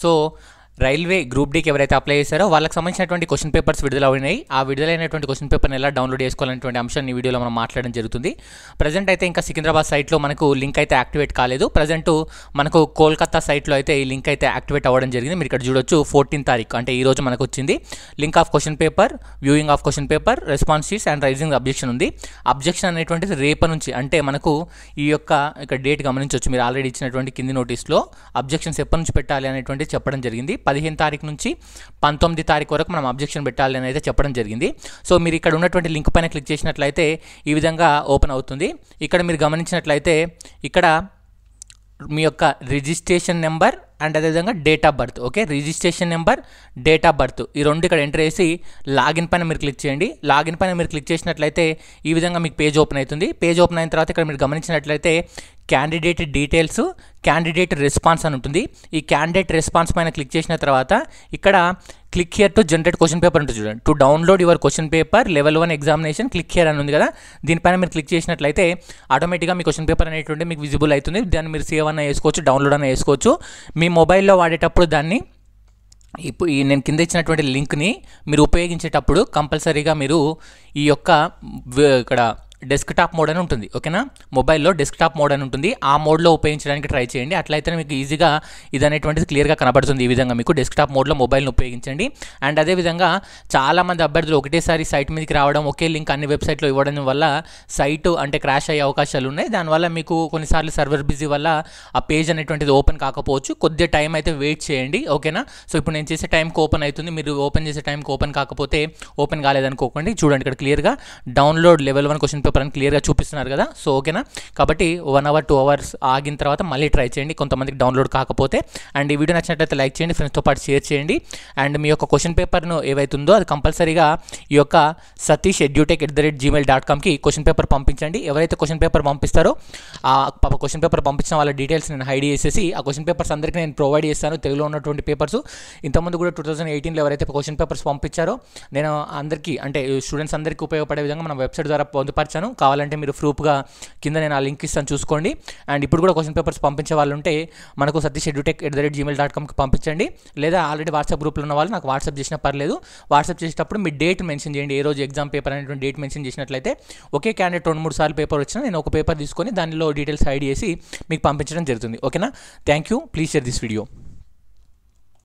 So railway group డీకి ఎవరైతే apply చేశారో వాళ్ళకి సంబంధించినటువంటి క్వశ్చన్ పేపర్స్ విడుదల అయినాయి ఆ విడుదలైనటువంటి క్వశ్చన్ పేపర్ని ఎలా డౌన్లోడ్ చేసుకోవాలనేటువంటి అంశాన్ని ఈ వీడియోలో మనం మాట్లాడడం జరుగుతుంది ప్రజెంట్ అయితే ఇంకా సికింద్రాబాద్ సైట్లో మనకు లింక్ అయితే యాక్టివేట్ కాలేదు ప్రజెంట్ మనకు కోల్కతా సైట్లో అయితే ఈ లింక్ అయితే యాక్టివేట్ అవ్వడం జరిగింది మీరు ఇక్కడ చూడొచ్చు ఫోర్టీన్ తారీఖు అంటే ఈ రోజు మనకు వచ్చింది link of question paper viewing of question paper response sheets and raising objection ఉంది అబ్జెక్షన్ అనేటువంటిది రేపటి నుంచి అంటే మనకు ఈ యొక్క ఇక్కడ డేట్ గమనించవచ్చు మీరు ఆల్రెడీ ఇచ్చినటువంటి కింది నోటీస్లో అబ్జెక్షన్స్ ఎప్పటి నుంచి పెట్టాలి అనేటువంటి చెప్పడం జరిగింది పదిహేను తారీఖు నుంచి పంతొమ్మిది తారీఖు వరకు మనం అబ్జెక్షన్ పెట్టాలి అని అయితే చెప్పడం జరిగింది సో మీరు ఇక్కడ ఉన్నటువంటి లింక్ పైన క్లిక్ చేసినట్లయితే ఈ విధంగా ఓపెన్ అవుతుంది ఇక్కడ మీరు గమనించినట్లయితే ఇక్కడ మీ యొక్క రిజిస్ట్రేషన్ నెంబర్ అండ్ అదేవిధంగా date of birth okay registration number date of birth ఈ రెండు ఇక్కడ ఎంటర్ చేసి లాగిన్ పైన మీరు క్లిక్ చేయండి లాగిన్ పైన మీరు క్లిక్ చేసినట్లయితే ఈ విధంగా మీకు పేజ్ ఓపెన్ అవుతుంది పేజ్ ఓపెన్ అయిన తర్వాత ఇక్కడ మీరు గమనించినట్లయితే క్యాండిడేట్ డీటెయిల్స్ క్యాండిడేట్ రెస్పాన్స్ అని ఉంటుంది ఈ క్యాండిడేట్ రెస్పాన్స్ పైన క్లిక్ చేసిన తర్వాత ఇక్కడ click here to generate question paper ఉంటుంది చూడండి to download your question paper level one examination click here అని ఉంది కదా దీనిపైన మీరు క్లిక్ చేసినట్లయితే ఆటోమేటిక్గా మీ క్వశ్చన్ పేపర్ అనేటువంటి మీకు విజిబుల్ అవుతుంది దాన్ని మీరు సేవ్ అన్న వేసుకోవచ్చు డౌన్లోడ్ అన్న వేసుకోవచ్చు మీ మొబైల్లో వాడేటప్పుడు దాన్ని ఇప్పుడు ఈ నేను కింద ఇచ్చినటువంటి లింక్ని మీరు ఉపయోగించేటప్పుడు కంపల్సరీగా మీరు ఈ యొక్క ఇక్కడ డెస్క్టాప్ మోడ్ అని ఉంటుంది ఓకేనా మొబైల్లో డెస్క్టాప్ మోడ్ అని ఉంటుంది ఆ మోడ్లో ఉపయోగించడానికి ట్రై చేయండి అట్లయితే మీకు ఈజీగా ఇది అనేటువంటిది క్లియర్గా కనబడుతుంది ఈ విధంగా మీకు డెస్క్టాప్ మోడ్లో మొబైల్ని ఉపయోగించండి అండ్ అదేవిధంగా చాలామంది అభ్యర్థులు ఒకటేసారి సైట్ మీదకి రావడం ఒకే లింక్ అన్ని వెబ్సైట్లో ఇవ్వడం వల్ల సైట్ అంటే క్రాష్ అయ్యే అవకాశాలు ఉన్నాయి దానివల్ల మీకు కొన్నిసార్లు సర్వర్ బిజీ వల్ల ఆ పేజ్ అనేటువంటిది ఓపెన్ కాకపోవచ్చు కొద్ది టైం అయితే వెయిట్ చేయండి ఓకేనా సో ఇప్పుడు నేను చేసే టైంకి ఓపెన్ అవుతుంది మీరు ఓపెన్ చేసే టైంకి ఓపెన్ కాకపోతే ఓపెన్ కాలేదనుకోకండి చూడండి ఇక్కడ క్లియర్గా download level one question paper అని క్లియర్గా చూపిస్తున్నారు కదా సో ఓకేనా కాబట్టి వన్ అవర్ టూ అవర్స్ ఆగిన తర్వాత మళ్ళీ ట్రై చేయండి కొంతమందికి డౌన్లోడ్ కాకపోతే అండ్ ఈ వీడియో నచ్చినట్లయితే లైక్ చేయండి ఫ్రెండ్స్తో పాటు షేర్ చేయండి అండ్ మీ యొక్క క్వశ్చన్ పేపర్ను ఏవైతుందో అది కంపల్సరీగా ఈ యొక్క Satish Edutech at the rate Gmail dot కామ్కి క్వశ్చన్ పేపర్ పంపించండి ఎవరైతే క్వశ్చన్ పేపర్ పంపిస్తారో ఆ క్వశ్చన్ పేపర్ పంపించిన వాళ్ళ డీటెయిల్స్ నేను హైడ్ చేసేసి ఆ క్వశ్చన్ పేపర్స్ అందరికీ నేను ప్రొవైడ్ చేస్తాను తెలుగులో ఉన్నటువంటి పేపర్స్ ఇంతకుముందు కూడా టూ థౌసండ్ ఎయిటీన్లో ఎవరైతే క్వశ్చన్ పేపర్స్ పంపించారో నేను అందరికీ అంటే స్టూడెంట్స్ అందరికీ ఉపయోగపడే విధంగా మన వెబ్సైట్ ద్వారా పొందుపరిచాను ఇస్తాను కావాలంటే మీరు ప్రూఫ్గా కింద నేను ఆ లింక్ ఇస్తాను చూసుకోండి అండ్ ఇప్పుడు కూడా క్వశ్చన్ పేపర్స్ పంపించే వాళ్ళు ఉంటే మనకు Satish Edutech at the rate Gmail dot కామ్కి పంపించండి లేదా ఆల్రెడీ వాట్సాప్ గ్రూప్లో ఉన్న వాళ్ళు నాకు వాట్సాప్ చేసినా పర్లేదు వాట్సాప్ చేసేటప్పుడు మీ డేట్ మెన్షన్ చేయండి ఏ రోజు ఎగ్జామ్ పేపర్ అనేటువంటి డేట్ మెన్షన్ చేసినట్లయితే ఒకే క్యాండిడేట్ రెండు మూడు సార్లు పేపర్ వచ్చినా నేను ఒక పేపర్ తీసుకొని దానిలో డీటెయిల్స్ హైడ్ చేసి మీకు పంపించడం జరుగుతుంది ఓకేనా thank you please share this video